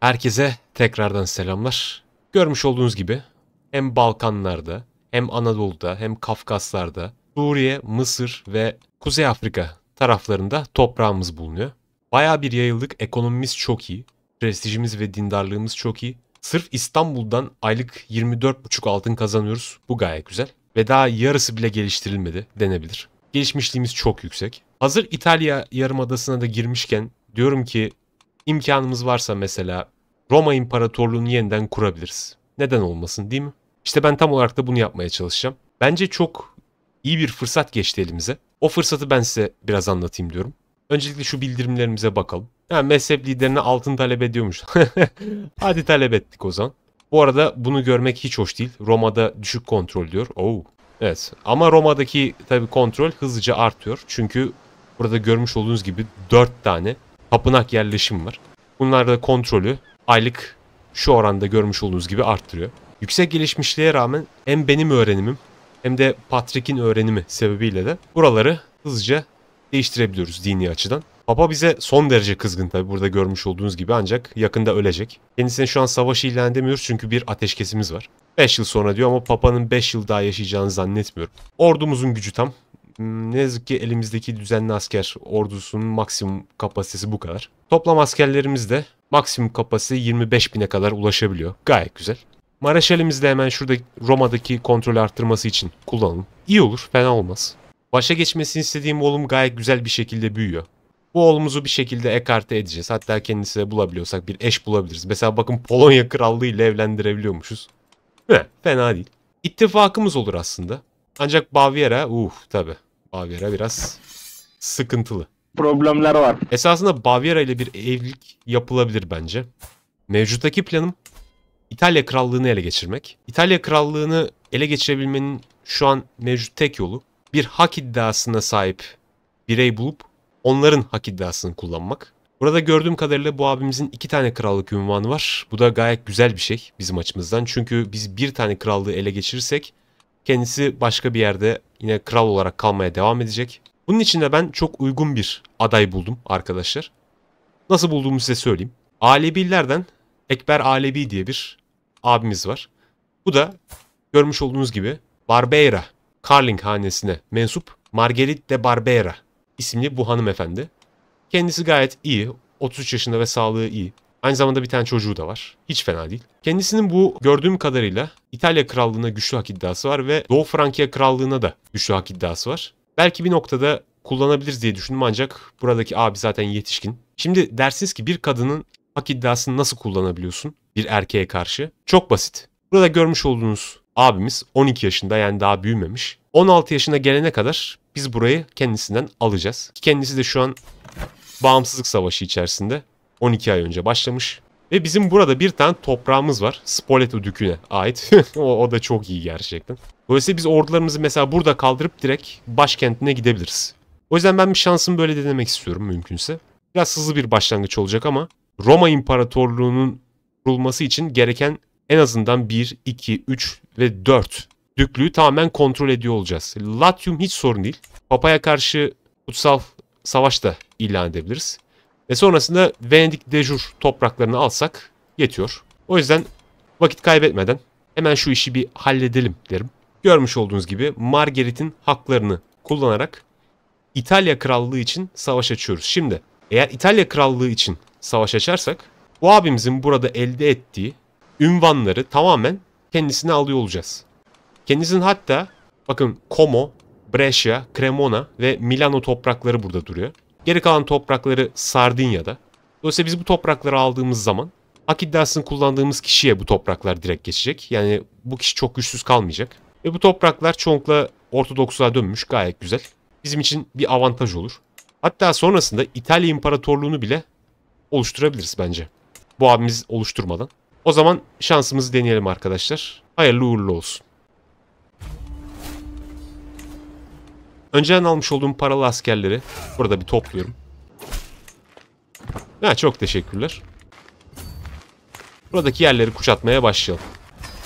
Herkese tekrardan selamlar. Görmüş olduğunuz gibi hem Balkanlarda hem Anadolu'da hem Kafkaslar'da Suriye, Mısır ve Kuzey Afrika taraflarında toprağımız bulunuyor. Baya bir yayıldık. Ekonomimiz çok iyi. Prestijimiz ve dindarlığımız çok iyi. Sırf İstanbul'dan aylık 24,5 altın kazanıyoruz. Bu gayet güzel. Ve daha yarısı bile geliştirilmedi denebilir. Gelişmişliğimiz çok yüksek. Hazır İtalya yarımadasına da girmişken diyorum ki imkanımız varsa mesela Roma İmparatorluğunu yeniden kurabiliriz. Neden olmasın değil mi? İşte ben tam olarak da bunu yapmaya çalışacağım. Bence çok iyi bir fırsat geçti elimize. O fırsatı ben size biraz anlatayım diyorum. Öncelikle şu bildirimlerimize bakalım. Ha, mezhep liderine altın talep ediyormuş. Hadi talep ettik o zaman. Bu arada bunu görmek hiç hoş değil. Roma'da düşük kontrol diyor. Oo. Evet ama Roma'daki tabii kontrol hızlıca artıyor. Çünkü burada görmüş olduğunuz gibi 4 tane tapınak yerleşim var. Bunlar da kontrolü aylık şu oranda görmüş olduğunuz gibi arttırıyor. Yüksek gelişmişliğe rağmen hem benim öğrenimim hem de Patrick'in öğrenimi sebebiyle de buraları hızlıca değiştirebiliyoruz dini açıdan. Papa bize son derece kızgın tabi burada görmüş olduğunuz gibi ancak yakında ölecek. Kendisine şu an savaş ilan edemiyoruz çünkü bir ateşkesimiz var. 5 yıl sonra diyor ama Papa'nın 5 yıl daha yaşayacağını zannetmiyorum. Ordumuzun gücü tam ne yazık ki elimizdeki düzenli asker ordusunun maksimum kapasitesi bu kadar. Toplam askerlerimiz de maksimum kapasite 25 bine kadar ulaşabiliyor. Gayet güzel. Mareşalimiz de hemen şurada Roma'daki kontrol arttırması için kullanalım. İyi olur, fena olmaz. Başa geçmesini istediğim oğlum gayet güzel bir şekilde büyüyor. Bu oğlumuzu bir şekilde ekarte edeceğiz. Hatta kendisine bulabiliyorsak bir eş bulabiliriz. Mesela bakın Polonya Krallığı ile evlendirebiliyormuşuz. Heh, fena değil. İttifakımız olur aslında. Ancak Baviera, uff uh, tabi Baviera biraz sıkıntılı. Problemler var. Esasında Baviera ile bir evlilik yapılabilir bence. Mevcuttaki planım İtalya Krallığı'nı ele geçirmek. İtalya Krallığı'nı ele geçirebilmenin şu an mevcut tek yolu bir hak iddiasına sahip birey bulup onların hak iddiasını kullanmak. Burada gördüğüm kadarıyla bu abimizin iki tane krallık ünvanı var. Bu da gayet güzel bir şey bizim açımızdan. Çünkü biz bir tane krallığı ele geçirirsek Kendisi başka bir yerde yine kral olarak kalmaya devam edecek. Bunun için de ben çok uygun bir aday buldum arkadaşlar. Nasıl bulduğumu size söyleyeyim. Alevilerden Ekber Alevi diye bir abimiz var. Bu da görmüş olduğunuz gibi Barbera, Carling hanesine mensup Margarit de Barbera isimli bu hanımefendi. Kendisi gayet iyi, 33 yaşında ve sağlığı iyi. Aynı zamanda bir tane çocuğu da var. Hiç fena değil. Kendisinin bu gördüğüm kadarıyla İtalya Krallığı'na güçlü hak iddiası var ve Doğu Frankiya Krallığı'na da güçlü hak iddiası var. Belki bir noktada kullanabiliriz diye düşündüm ancak buradaki abi zaten yetişkin. Şimdi dersiniz ki bir kadının hak iddiasını nasıl kullanabiliyorsun bir erkeğe karşı? Çok basit. Burada görmüş olduğunuz abimiz 12 yaşında yani daha büyümemiş. 16 yaşına gelene kadar biz burayı kendisinden alacağız. Kendisi de şu an bağımsızlık savaşı içerisinde. 12 ay önce başlamış. Ve bizim burada bir tane toprağımız var. Spoleto düküne ait. o, o da çok iyi gerçekten. Dolayısıyla biz ordularımızı mesela burada kaldırıp direkt başkentine gidebiliriz. O yüzden ben bir şansımı böyle denemek istiyorum mümkünse. Biraz hızlı bir başlangıç olacak ama Roma İmparatorluğu'nun kurulması için gereken en azından 1, 2, 3 ve 4 düklüğü tamamen kontrol ediyor olacağız. Latium hiç sorun değil. Papa'ya karşı kutsal savaş da ilan edebiliriz. Ve sonrasında Venedik Dejur topraklarını alsak yetiyor. O yüzden vakit kaybetmeden hemen şu işi bir halledelim derim. Görmüş olduğunuz gibi Margaret'in haklarını kullanarak İtalya Krallığı için savaş açıyoruz. Şimdi eğer İtalya Krallığı için savaş açarsak bu abimizin burada elde ettiği ünvanları tamamen kendisine alıyor olacağız. Kendisinin hatta bakın Como, Brescia, Cremona ve Milano toprakları burada duruyor. Geri kalan toprakları Sardinya'da. Dolayısıyla biz bu toprakları aldığımız zaman hak iddiasını kullandığımız kişiye bu topraklar direkt geçecek. Yani bu kişi çok güçsüz kalmayacak. Ve bu topraklar çoğunlukla Ortodoksluğa dönmüş gayet güzel. Bizim için bir avantaj olur. Hatta sonrasında İtalya İmparatorluğunu bile oluşturabiliriz bence. Bu abimiz oluşturmadan. O zaman şansımızı deneyelim arkadaşlar. Hayırlı uğurlu olsun. Önceden almış olduğum paralı askerleri burada bir topluyorum. Ha, çok teşekkürler. Buradaki yerleri kuşatmaya başlayalım.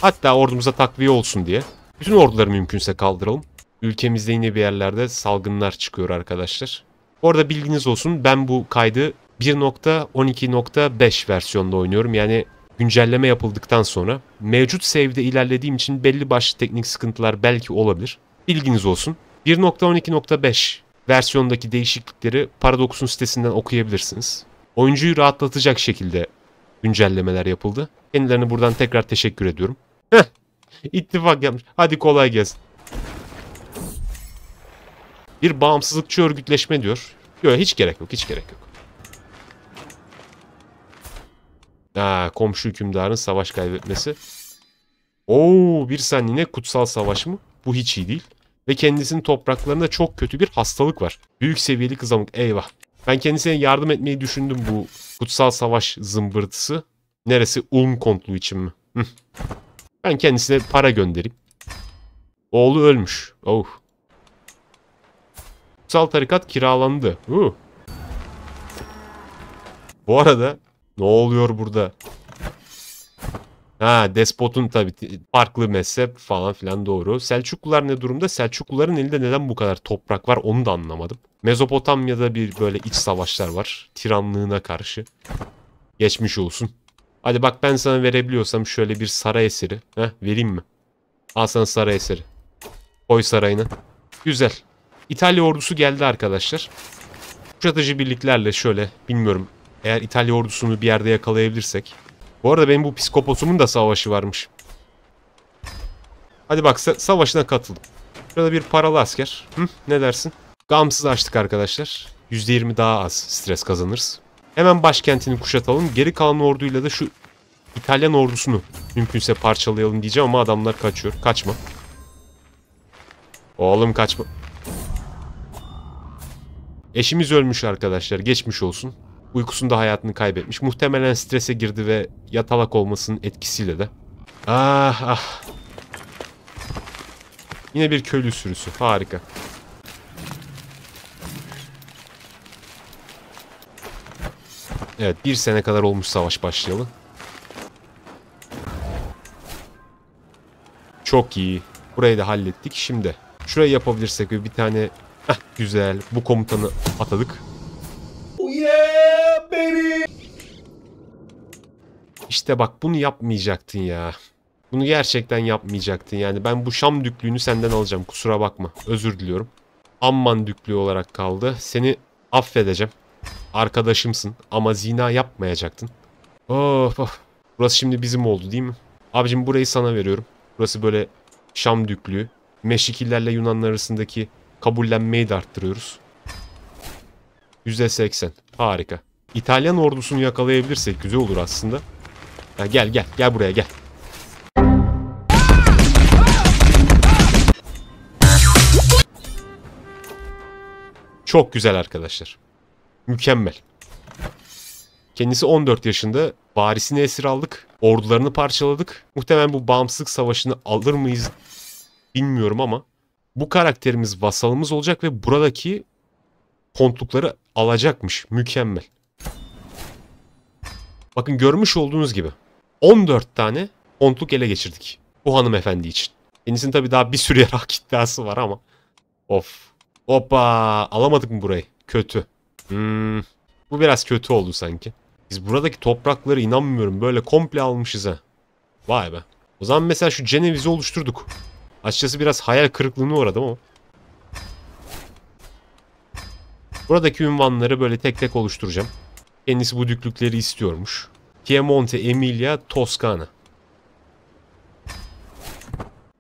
Hatta ordumuza takviye olsun diye. Bütün orduları mümkünse kaldıralım. Ülkemizde yine bir yerlerde salgınlar çıkıyor arkadaşlar. Orada bilginiz olsun ben bu kaydı 1.12.5 versiyonda oynuyorum. Yani güncelleme yapıldıktan sonra mevcut save'de ilerlediğim için belli başlı teknik sıkıntılar belki olabilir. Bilginiz olsun. 1.12.5 versiyondaki değişiklikleri Paradox'un sitesinden okuyabilirsiniz. Oyuncuyu rahatlatacak şekilde güncellemeler yapıldı. Kendilerine buradan tekrar teşekkür ediyorum. Heh, ittifak yapmış. Hadi kolay gelsin. Bir bağımsızlıkçı örgütleşme diyor. Yok hiç gerek yok, hiç gerek yok. Aa, komşu hükümdarın savaş kaybetmesi. Oo bir saniyene kutsal savaş mı? Bu hiç iyi değil ve kendisinin topraklarında çok kötü bir hastalık var. Büyük seviyeli kızamık eyvah. Ben kendisine yardım etmeyi düşündüm bu kutsal savaş zımbırtısı. Neresi? Ulm kontluğu için mi? Ben kendisine para göndereyim. Oğlu ölmüş. Oh. Kutsal tarikat kiralandı. Uh. Bu arada ne oluyor burada? Ha despotun tabii farklı mezhep falan filan doğru. Selçuklular ne durumda? Selçukluların elinde neden bu kadar toprak var onu da anlamadım. Mezopotamya'da bir böyle iç savaşlar var. Tiranlığına karşı. Geçmiş olsun. Hadi bak ben sana verebiliyorsam şöyle bir saray eseri. Heh, vereyim mi? Al sana saray eseri. Koy sarayını. Güzel. İtalya ordusu geldi arkadaşlar. Kuşatıcı birliklerle şöyle bilmiyorum. Eğer İtalya ordusunu bir yerde yakalayabilirsek bu arada benim bu psikoposumun da savaşı varmış. Hadi bak savaşına katıldım. Şurada bir paralı asker. Hı, ne dersin? Gamsız açtık arkadaşlar. %20 daha az stres kazanırız. Hemen başkentini kuşatalım. Geri kalan orduyla da şu İtalyan ordusunu mümkünse parçalayalım diyeceğim ama adamlar kaçıyor. Kaçma. Oğlum kaçma. Eşimiz ölmüş arkadaşlar. Geçmiş olsun uykusunda hayatını kaybetmiş. Muhtemelen strese girdi ve yatalak olmasının etkisiyle de. Ah ah. Yine bir köylü sürüsü. Harika. Evet bir sene kadar olmuş savaş başlayalı. Çok iyi. Burayı da hallettik. Şimdi şurayı yapabilirsek bir tane Heh, güzel bu komutanı atadık baby. İşte bak bunu yapmayacaktın ya. Bunu gerçekten yapmayacaktın yani. Ben bu Şam düklüğünü senden alacağım. Kusura bakma. Özür diliyorum. Amman düklüğü olarak kaldı. Seni affedeceğim. Arkadaşımsın ama zina yapmayacaktın. Of of. Burası şimdi bizim oldu değil mi? Abicim burayı sana veriyorum. Burası böyle Şam düklüğü. Meşikillerle Yunanlar arasındaki kabullenmeyi de arttırıyoruz. %80. Harika. İtalyan ordusunu yakalayabilirsek güzel olur aslında. Ha, gel gel gel buraya gel. Çok güzel arkadaşlar. Mükemmel. Kendisi 14 yaşında. Varisini esir aldık. Ordularını parçaladık. Muhtemelen bu bağımsızlık savaşını alır mıyız bilmiyorum ama bu karakterimiz vasalımız olacak ve buradaki kontlukları alacakmış. Mükemmel. Bakın görmüş olduğunuz gibi 14 tane ontluk ele geçirdik. Bu hanımefendi için. Kendisinin tabii daha bir sürü hak iddiası var ama. Of. Hoppa. Alamadık mı burayı? Kötü. Hmm. Bu biraz kötü oldu sanki. Biz buradaki toprakları inanmıyorum böyle komple almışız ha. Vay be. O zaman mesela şu Ceneviz'i oluşturduk. Açıkçası biraz hayal kırıklığına uğradım ama. Buradaki ünvanları böyle tek tek oluşturacağım. Kendisi bu düklükleri istiyormuş. Piemonte, Emilia, Toskana.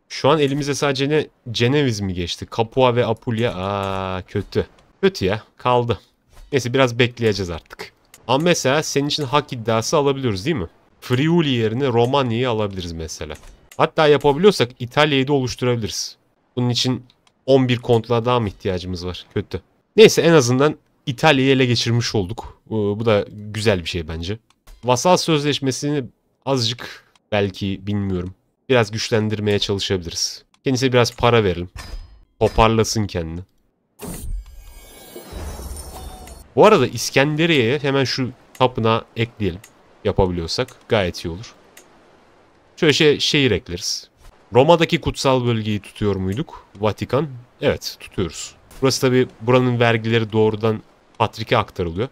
Şu an elimize sadece ne Ceneviz mi geçti? Capua ve Apulia. Aa kötü. Kötü ya. Kaldı. Neyse biraz bekleyeceğiz artık. Ama mesela senin için hak iddiası alabiliyoruz değil mi? Friuli yerine Romanya'yı alabiliriz mesela. Hatta yapabiliyorsak İtalya'yı da oluşturabiliriz. Bunun için 11 kontla daha mı ihtiyacımız var? Kötü. Neyse en azından İtalya'yı ele geçirmiş olduk. Ee, bu da güzel bir şey bence. Vasal sözleşmesini azıcık belki bilmiyorum. Biraz güçlendirmeye çalışabiliriz. Kendisine biraz para verelim. Toparlasın kendini. Bu arada İskenderiye'ye hemen şu tapına ekleyelim. Yapabiliyorsak gayet iyi olur. Şöyle şey, şehir ekleriz. Roma'daki kutsal bölgeyi tutuyor muyduk? Vatikan. Evet tutuyoruz. Burası tabi buranın vergileri doğrudan Patrik'e aktarılıyor.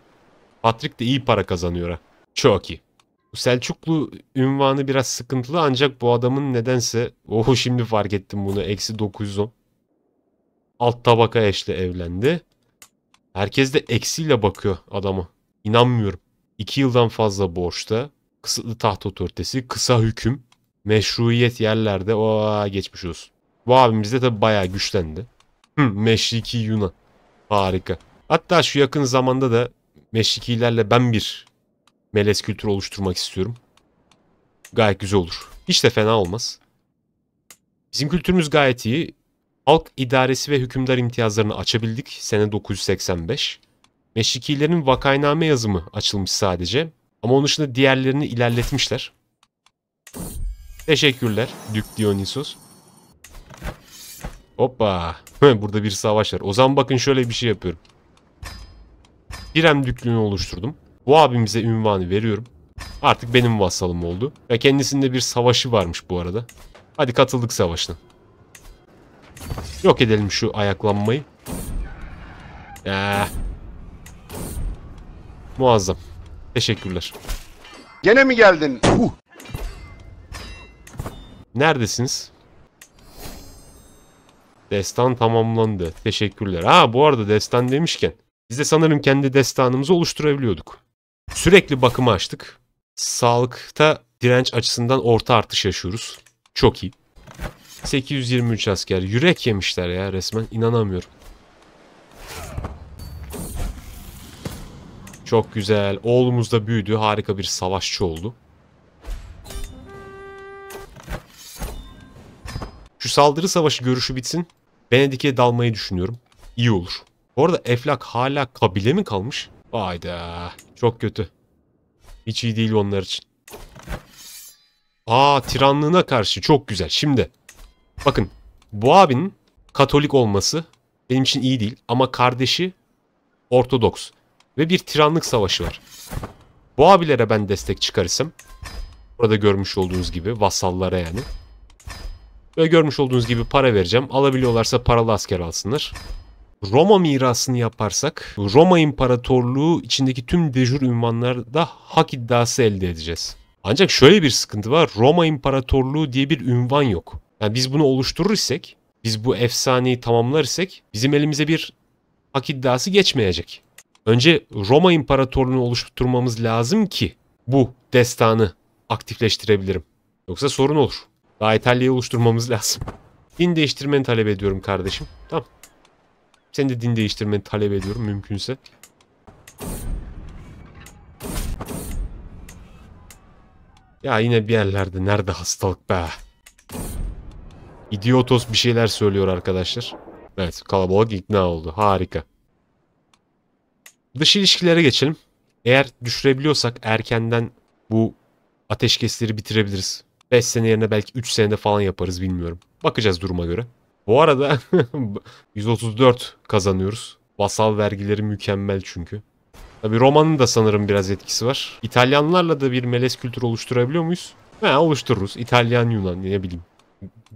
Patrick de iyi para kazanıyor Çok iyi. Bu Selçuklu ünvanı biraz sıkıntılı ancak bu adamın nedense... Oho şimdi fark ettim bunu. Eksi 910. Alt tabaka eşle evlendi. Herkes de eksiyle bakıyor adama. İnanmıyorum. 2 yıldan fazla borçta. Kısıtlı taht otoritesi, kısa hüküm, meşruiyet yerlerde o geçmiş olsun. Bu abimiz de tabi bayağı güçlendi. Hı, meşriki Yunan. Harika. Hatta şu yakın zamanda da meşrikilerle ben bir melez kültürü oluşturmak istiyorum. Gayet güzel olur. Hiç de fena olmaz. Bizim kültürümüz gayet iyi. Halk idaresi ve hükümdar imtiyazlarını açabildik sene 985. Meşrikilerin vakayname yazımı açılmış sadece. Ama onun dışında diğerlerini ilerletmişler. Teşekkürler Dük Dionysos. Hoppa. Burada bir savaş var. O zaman bakın şöyle bir şey yapıyorum bir emlüklüğünü oluşturdum. Bu abimize ünvanı veriyorum. Artık benim vasalım oldu. Ve kendisinde bir savaşı varmış bu arada. Hadi katıldık savaşına. Yok edelim şu ayaklanmayı. Ee, muazzam. Teşekkürler. Gene mi geldin? Uh. Neredesiniz? Destan tamamlandı. Teşekkürler. Ha bu arada destan demişken biz de sanırım kendi destanımızı oluşturabiliyorduk. Sürekli bakıma açtık. Sağlıkta direnç açısından orta artış yaşıyoruz. Çok iyi. 823 asker. Yürek yemişler ya resmen. İnanamıyorum. Çok güzel. Oğlumuz da büyüdü. Harika bir savaşçı oldu. Şu saldırı savaşı görüşü bitsin. Venedik'e dalmayı düşünüyorum. İyi olur. Bu arada Eflak hala kabile mi kalmış? Hayda. Çok kötü. Hiç iyi değil onlar için. Aa tiranlığına karşı çok güzel. Şimdi bakın bu abinin Katolik olması benim için iyi değil ama kardeşi Ortodoks ve bir tiranlık savaşı var. Bu abilere ben destek çıkarırsam burada görmüş olduğunuz gibi vasallara yani ve görmüş olduğunuz gibi para vereceğim. Alabiliyorlarsa paralı asker alsınlar. Roma mirasını yaparsak Roma İmparatorluğu içindeki tüm dejur ünvanlarda hak iddiası elde edeceğiz. Ancak şöyle bir sıkıntı var. Roma İmparatorluğu diye bir ünvan yok. Yani biz bunu oluşturur isek, biz bu efsaneyi tamamlar isek bizim elimize bir hak iddiası geçmeyecek. Önce Roma İmparatorluğunu oluşturmamız lazım ki bu destanı aktifleştirebilirim. Yoksa sorun olur. Daha İtalya'yı oluşturmamız lazım. Din değiştirmeni talep ediyorum kardeşim. Tamam. Sen de din değiştirmeni talep ediyorum mümkünse. Ya yine bir yerlerde nerede hastalık be? İdiotos bir şeyler söylüyor arkadaşlar. Evet kalabalık ikna oldu. Harika. Dış ilişkilere geçelim. Eğer düşürebiliyorsak erkenden bu ateşkesleri bitirebiliriz. 5 sene yerine belki 3 senede falan yaparız bilmiyorum. Bakacağız duruma göre. Bu arada 134 kazanıyoruz. Basal vergileri mükemmel çünkü. Tabi Roma'nın da sanırım biraz etkisi var. İtalyanlarla da bir melez kültür oluşturabiliyor muyuz? He oluştururuz. İtalyan Yunan ne bileyim.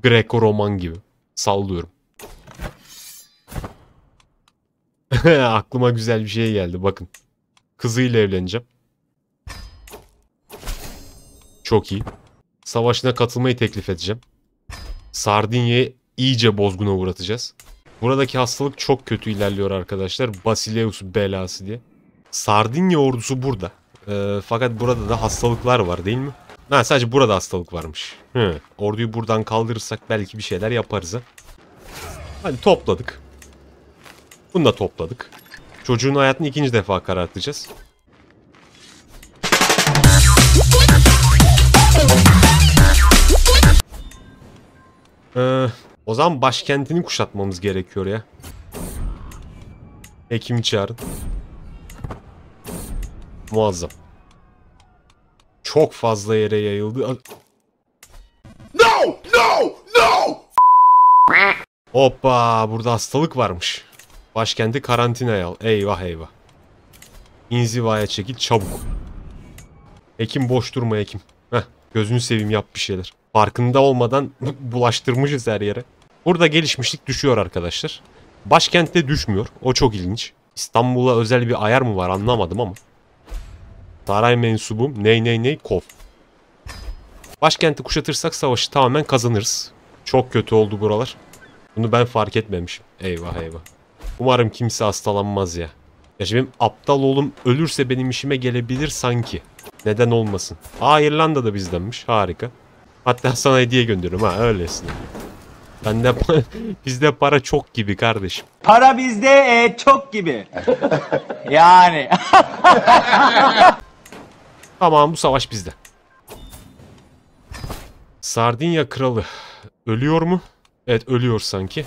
Greco-Roman gibi. Sallıyorum. Aklıma güzel bir şey geldi bakın. Kızıyla evleneceğim. Çok iyi. Savaşına katılmayı teklif edeceğim. Sardinya'yı iyice bozguna uğratacağız. Buradaki hastalık çok kötü ilerliyor arkadaşlar. Basileus belası diye. Sardinya ordusu burada. E, fakat burada da hastalıklar var değil mi? Ha sadece burada hastalık varmış. Hı. Orduyu buradan kaldırırsak belki bir şeyler yaparız ha. Hadi topladık. Bunu da topladık. Çocuğun hayatını ikinci defa karartacağız. Ee, o zaman başkentini kuşatmamız gerekiyor ya. Hekimi çağırın. Muazzam. Çok fazla yere yayıldı. No! No! No! Hoppa burada hastalık varmış. Başkenti karantinaya al. Eyvah eyvah. İnzivaya çekil çabuk. Hekim boş durma hekim. Heh, gözünü seveyim yap bir şeyler. Farkında olmadan bulaştırmışız her yere. Burada gelişmişlik düşüyor arkadaşlar. Başkentte düşmüyor. O çok ilginç. İstanbul'a özel bir ayar mı var anlamadım ama. Saray mensubum ney ney ney kov. Başkenti kuşatırsak savaşı tamamen kazanırız. Çok kötü oldu buralar. Bunu ben fark etmemişim. Eyvah eyvah. Umarım kimse hastalanmaz ya. Ya benim aptal oğlum ölürse benim işime gelebilir sanki. Neden olmasın? Aa İrlanda da bizdenmiş. Harika. Hatta sana hediye gönderiyorum ha öylesine. Bende bizde para çok gibi kardeşim. Para bizde e, çok gibi. yani. tamam bu savaş bizde. Sardinya kralı ölüyor mu? Evet ölüyor sanki.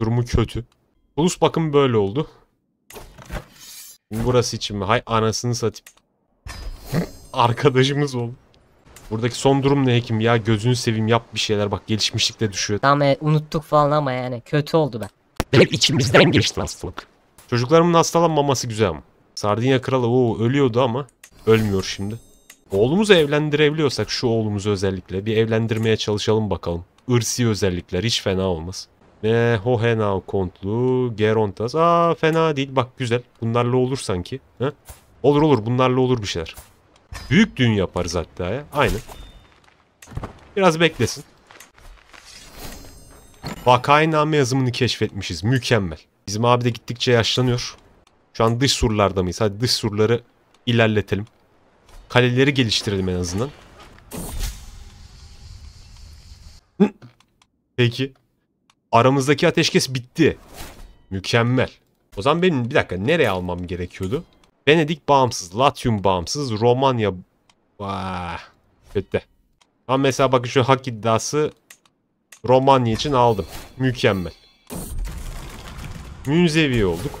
Durumu kötü. Ulus bakım böyle oldu. Burası için mi? Hay anasını satayım. Arkadaşımız oldu. Buradaki son durum ne hekim ya? Gözünü seveyim yap bir şeyler bak gelişmişlikte düşüyor. Tamam e, unuttuk falan ama yani kötü oldu ben. Direkt içimizden geçti hastalık. Çocuklarımın hastalanmaması güzel mi? Sardinya kralı o ölüyordu ama ölmüyor şimdi. Oğlumuzu evlendirebiliyorsak şu oğlumuzu özellikle bir evlendirmeye çalışalım bakalım. Irsi özellikler hiç fena olmaz. Ne Hohenau kontlu Gerontas. Aa fena değil bak güzel. Bunlarla olur sanki. Ha? Olur olur bunlarla olur bir şeyler. Büyük düğün yaparız hatta ya. aynı. Biraz beklesin. Vakainame yazımını keşfetmişiz. Mükemmel. Bizim abi de gittikçe yaşlanıyor. Şu an dış surlarda mıyız? Hadi dış surları ilerletelim. Kaleleri geliştirelim en azından. Peki. Aramızdaki ateşkes bitti. Mükemmel. O zaman benim bir dakika nereye almam gerekiyordu? Venedik bağımsız, Latium bağımsız, Romanya... Vah, bitti. Ama mesela bakın şu hak iddiası Romanya için aldım. Mükemmel. Münzevi olduk.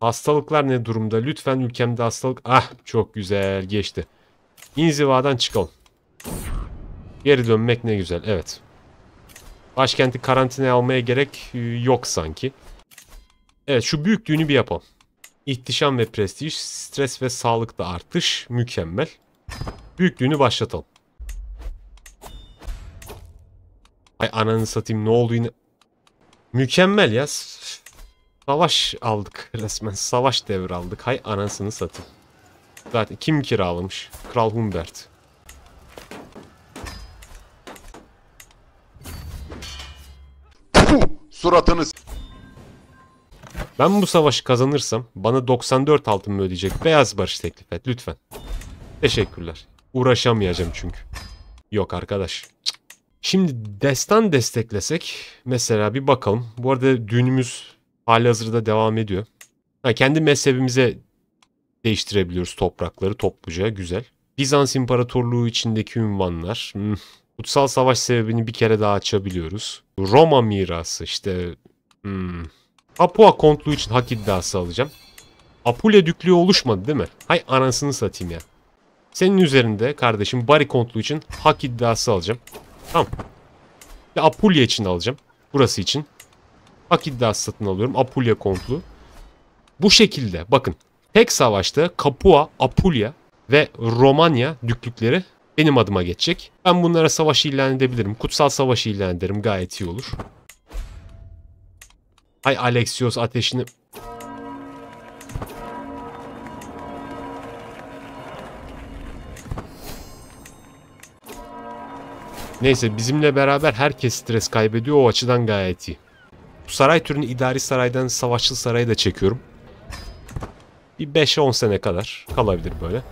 Hastalıklar ne durumda? Lütfen ülkemde hastalık... Ah çok güzel geçti. İnzivadan çıkalım. Geri dönmek ne güzel. Evet. Başkenti karantinaya almaya gerek e, yok sanki. Evet şu büyüklüğünü bir yapalım. İhtişam ve prestij, stres ve sağlıkta artış mükemmel. Büyüklüğünü başlatalım. Ay ananı satayım ne oldu yine. Mükemmel ya. Savaş aldık resmen. Savaş devri aldık. Hay anasını satayım. Zaten kim kiralamış? Kral Humbert. suratınız. Ben bu savaşı kazanırsam bana 94 altın mı ödeyecek? Beyaz barış teklif et lütfen. Teşekkürler. Uğraşamayacağım çünkü. Yok arkadaş. Şimdi destan desteklesek mesela bir bakalım. Bu arada düğünümüz hali hazırda devam ediyor. Ha, kendi mezhebimize değiştirebiliyoruz toprakları topluca güzel. Bizans İmparatorluğu içindeki ünvanlar. Hmm. Kutsal savaş sebebini bir kere daha açabiliyoruz. Roma mirası işte hmm, Papua kontluğu için hak iddiası alacağım. Apulya düklüğü oluşmadı değil mi? Hay anasını satayım ya. Senin üzerinde kardeşim Bari kontluğu için hak iddiası alacağım. Tamam. Ve Apulya için alacağım. Burası için. Hak iddiası satın alıyorum. Apulya kontluğu. Bu şekilde bakın. Tek savaşta Kapua, Apulya ve Romanya düklükleri benim adıma geçecek. Ben bunlara savaş ilan edebilirim. Kutsal savaş ilan ederim. Gayet iyi olur. Hay Alexios ateşini... Neyse bizimle beraber herkes stres kaybediyor o açıdan gayet iyi. Bu saray türünü idari saraydan savaşçıl sarayı da çekiyorum. Bir 5-10 sene kadar kalabilir böyle.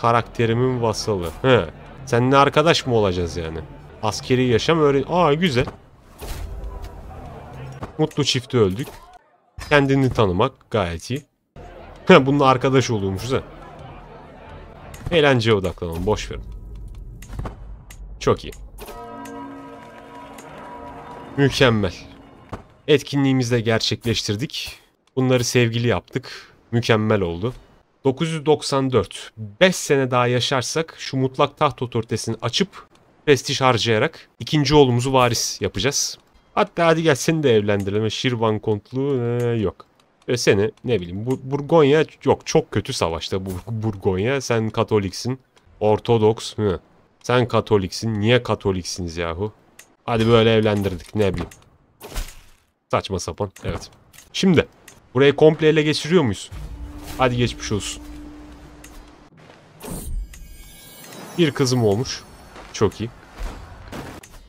Karakterimin vasalı. He. Seninle arkadaş mı olacağız yani? Askeri yaşam öğren. Aa güzel. Mutlu çifti öldük. Kendini tanımak gayet iyi. Bununla arkadaş oluyormuşuz ha. Eğlenceye odaklanalım. Boş verin. Çok iyi. Mükemmel. Etkinliğimizi de gerçekleştirdik. Bunları sevgili yaptık. Mükemmel oldu. 994. 5 sene daha yaşarsak şu mutlak taht otoritesini açıp prestij harcayarak ikinci oğlumuzu varis yapacağız. Hatta hadi gel seni de evlendirelim. E, Şirvan kontluğu ee, yok. E seni ne bileyim Bur Burgonya yok çok kötü savaşta Bur Burgonya. Sen Katoliksin. Ortodoks. Hı. Sen Katoliksin. Niye Katoliksiniz yahu? Hadi böyle evlendirdik ne bileyim. Saçma sapan. Evet. Şimdi. Burayı komple ele geçiriyor muyuz? Hadi geçmiş olsun. Bir kızım olmuş. Çok iyi.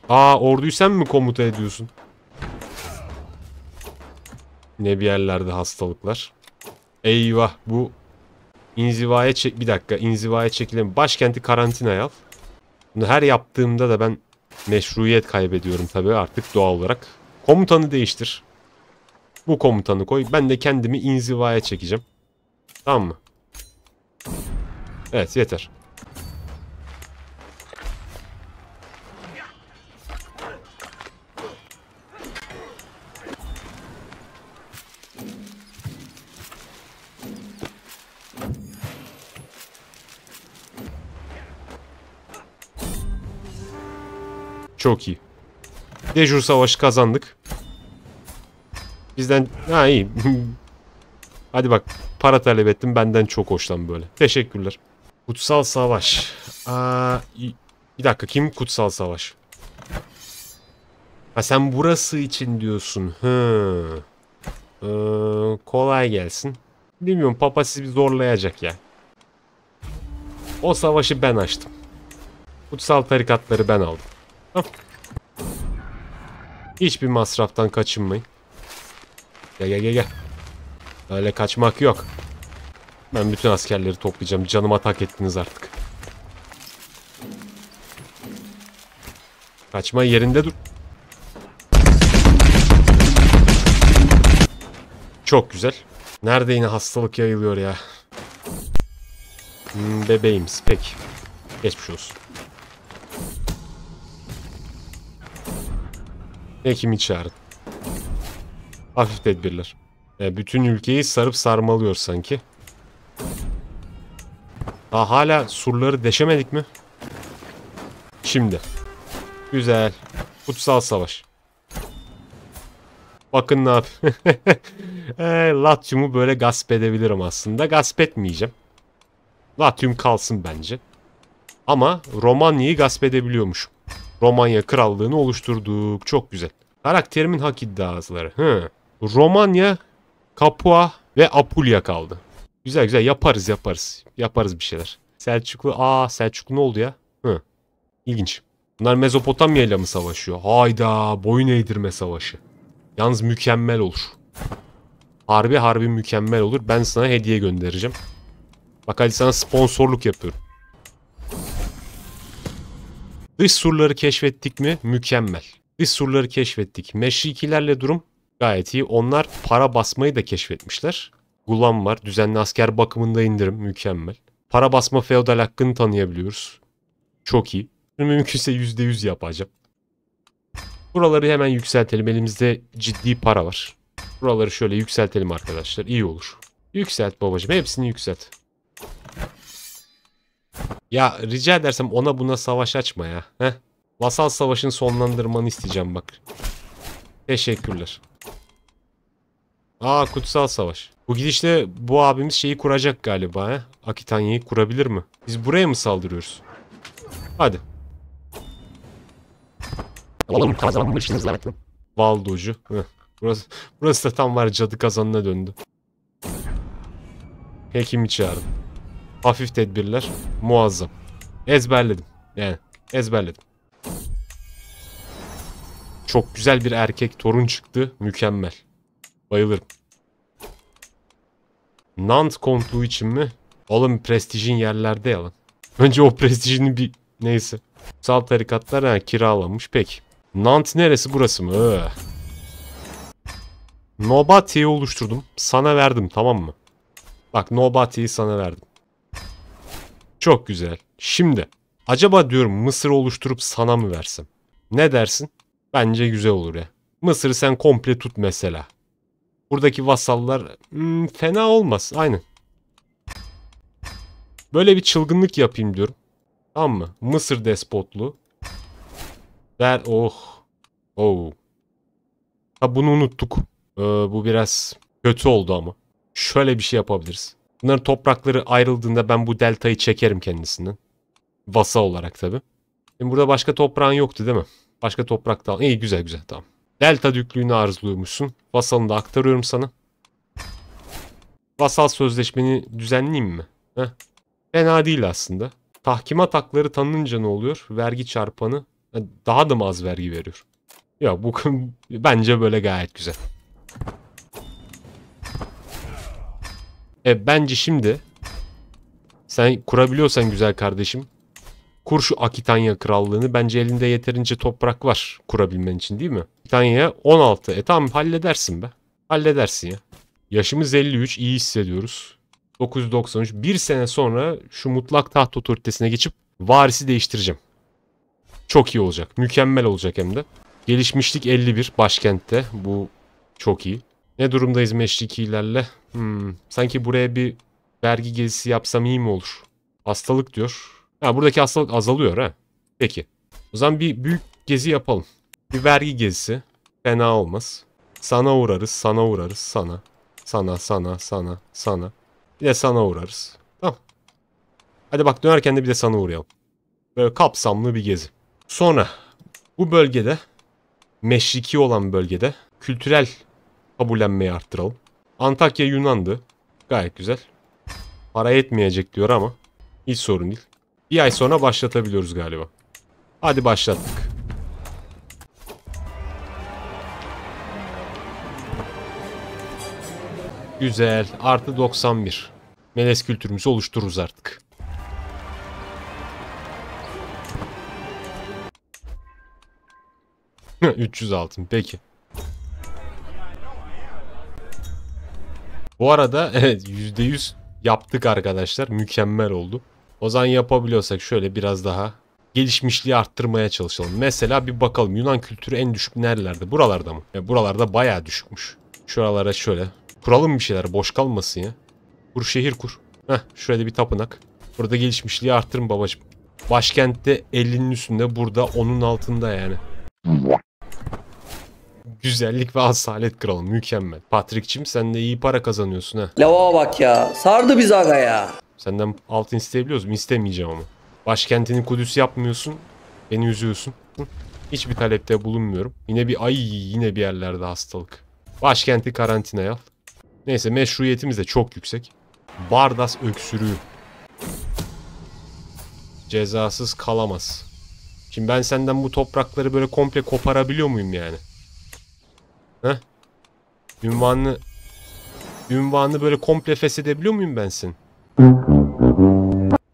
Aa orduyu sen mi komuta ediyorsun? Ne bir yerlerde hastalıklar. Eyvah bu inzivaya çek... Bir dakika inzivaya çekilen başkenti karantinaya al. Bunu her yaptığımda da ben meşruiyet kaybediyorum tabii artık doğal olarak. Komutanı değiştir. Bu komutanı koy. Ben de kendimi inzivaya çekeceğim. Tamam mı? Evet yeter. Çok iyi. Dejur savaşı kazandık. Bizden... Ha iyi. Hadi bak para talep ettim benden çok hoşlan böyle. Teşekkürler. Kutsal savaş. Aa, bir dakika kim kutsal savaş? Ha sen burası için diyorsun. Hı. Ee, kolay gelsin. Bilmiyorum papa sizi zorlayacak ya. O savaşı ben açtım. Kutsal tarikatları ben aldım. Hiçbir masraftan kaçınmayın. Gel gel gel gel. Öyle kaçmak yok. Ben bütün askerleri toplayacağım. Canıma atak ettiniz artık. Kaçma yerinde dur. Çok güzel. Nerede yine hastalık yayılıyor ya. Hmm, bebeğimiz. Peki. Geçmiş olsun. Hekimi çağırın. Hafif tedbirler. E, bütün ülkeyi sarıp sarmalıyor sanki. Daha hala surları deşemedik mi? Şimdi. Güzel. Kutsal savaş. Bakın ne yap. e, Latium'u böyle gasp edebilirim aslında. Gasp etmeyeceğim. Latium kalsın bence. Ama Romanya'yı gasp edebiliyormuşum. Romanya Krallığı'nı oluşturduk. Çok güzel. Karakterimin hak iddiasları. Hı. Romanya, Kapua ve Apulia kaldı. Güzel güzel yaparız yaparız. Yaparız bir şeyler. Selçuklu. Aa Selçuklu ne oldu ya? Hı. İlginç. Bunlar Mezopotamya ile mi savaşıyor? Hayda boyun eğdirme savaşı. Yalnız mükemmel olur. Harbi harbi mükemmel olur. Ben sana hediye göndereceğim. Bak hadi sana sponsorluk yapıyorum. Dış surları keşfettik mi? Mükemmel. Dış surları keşfettik. Meşrikilerle durum gayet iyi. Onlar para basmayı da keşfetmişler. Gulam var. Düzenli asker bakımında indirim. Mükemmel. Para basma feodal hakkını tanıyabiliyoruz. Çok iyi. Mümkünse %100 yapacağım. Buraları hemen yükseltelim. Elimizde ciddi para var. Buraları şöyle yükseltelim arkadaşlar. İyi olur. Yükselt babacığım. Hepsini yükselt. Ya rica edersem ona buna savaş açma ya. Heh. Vasal savaşını sonlandırmanı isteyeceğim bak. Teşekkürler. Aa kutsal savaş. Bu gidişle bu abimiz şeyi kuracak galiba. He? Akitanya'yı kurabilir mi? Biz buraya mı saldırıyoruz? Hadi. Oğlum kazanmışsınız lan. Valdocu. Burası, burası da tam var cadı kazanına döndü. Hekimi çağırın. Hafif tedbirler muazzam. Ezberledim. Yani ezberledim. Çok güzel bir erkek torun çıktı. Mükemmel. Bayılırım. Nant kontluğu için mi? Oğlum prestijin yerlerde yalan. Önce o prestijini bir... Neyse. Sal tarikatlar ha, kiralamış. Peki. Nant neresi burası mı? Ee. Nobati'yi oluşturdum. Sana verdim tamam mı? Bak Nobati'yi sana verdim. Çok güzel. Şimdi acaba diyorum Mısır'ı oluşturup sana mı versem? Ne dersin? Bence güzel olur ya. Mısır'ı sen komple tut mesela. Buradaki vasallar hmm, fena olmaz. Aynen. Böyle bir çılgınlık yapayım diyorum. Tamam mı? Mısır despotlu. Ver oh. Oh. Ha bunu unuttuk. Ee, bu biraz kötü oldu ama. Şöyle bir şey yapabiliriz. Bunların toprakları ayrıldığında ben bu deltayı çekerim kendisinden. Vasa olarak tabi. Şimdi burada başka toprağın yoktu değil mi? Başka toprak da İyi güzel güzel tamam. Delta düklüğünü arzuluyormuşsun. Vasalını da aktarıyorum sana. Vasal sözleşmeni düzenleyeyim mi? Heh. Fena değil aslında. Tahkimat hakları tanınınca ne oluyor? Vergi çarpanı daha da mı az vergi veriyor? Ya bu bence böyle gayet güzel. E bence şimdi sen kurabiliyorsan güzel kardeşim kur şu Akitanya krallığını. Bence elinde yeterince toprak var kurabilmen için değil mi? Akitanya'ya 16. E tamam halledersin be. Halledersin ya. Yaşımız 53 iyi hissediyoruz. 993 bir sene sonra şu mutlak taht otoritesine geçip varisi değiştireceğim. Çok iyi olacak. Mükemmel olacak hem de. Gelişmişlik 51 başkentte. Bu çok iyi. Ne durumdayız meşrikilerle? Hmm, sanki buraya bir vergi gezisi yapsam iyi mi olur? Hastalık diyor. Ha buradaki hastalık azalıyor ha. Peki. O zaman bir büyük gezi yapalım. Bir vergi gezisi. Fena olmaz. Sana uğrarız, sana uğrarız, sana. Sana, sana, sana, sana. Bir de sana uğrarız. Tamam. Hadi bak dönerken de bir de sana uğrayalım. Böyle kapsamlı bir gezi. Sonra bu bölgede, meşriki olan bölgede kültürel kabullenmeyi arttıralım. Antakya Yunan'dı. Gayet güzel. Para yetmeyecek diyor ama hiç sorun değil. Bir ay sonra başlatabiliyoruz galiba. Hadi başlattık. Güzel. Artı 91. Melez kültürümüzü oluştururuz artık. ...300 altın. Peki. Bu arada evet %100 yaptık arkadaşlar. Mükemmel oldu. O zaman yapabiliyorsak şöyle biraz daha gelişmişliği arttırmaya çalışalım. Mesela bir bakalım Yunan kültürü en düşük nerelerde? Buralarda mı? E, buralarda bayağı düşükmüş. Şuralara şöyle. Kuralım bir şeyler boş kalmasın ya. Kur şehir kur. Heh şurada bir tapınak. Burada gelişmişliği arttırın babacım. Başkentte 50'nin üstünde burada 10'un altında yani güzellik ve asalet kralı mükemmel. Patrick'cim sen de iyi para kazanıyorsun ha. Lavaba bak ya. Sardı biz aga ya. Senden altın isteyebiliyoruz mu? İstemeyeceğim ama. Başkentini Kudüs yapmıyorsun. Beni üzüyorsun. Hiçbir talepte bulunmuyorum. Yine bir ay yine bir yerlerde hastalık. Başkenti karantinaya al. Neyse meşruiyetimiz de çok yüksek. Bardas öksürüğü. Cezasız kalamaz. Şimdi ben senden bu toprakları böyle komple koparabiliyor muyum yani? Heh. Ünvanını ünvanını böyle komple feshedebiliyor muyum ben senin?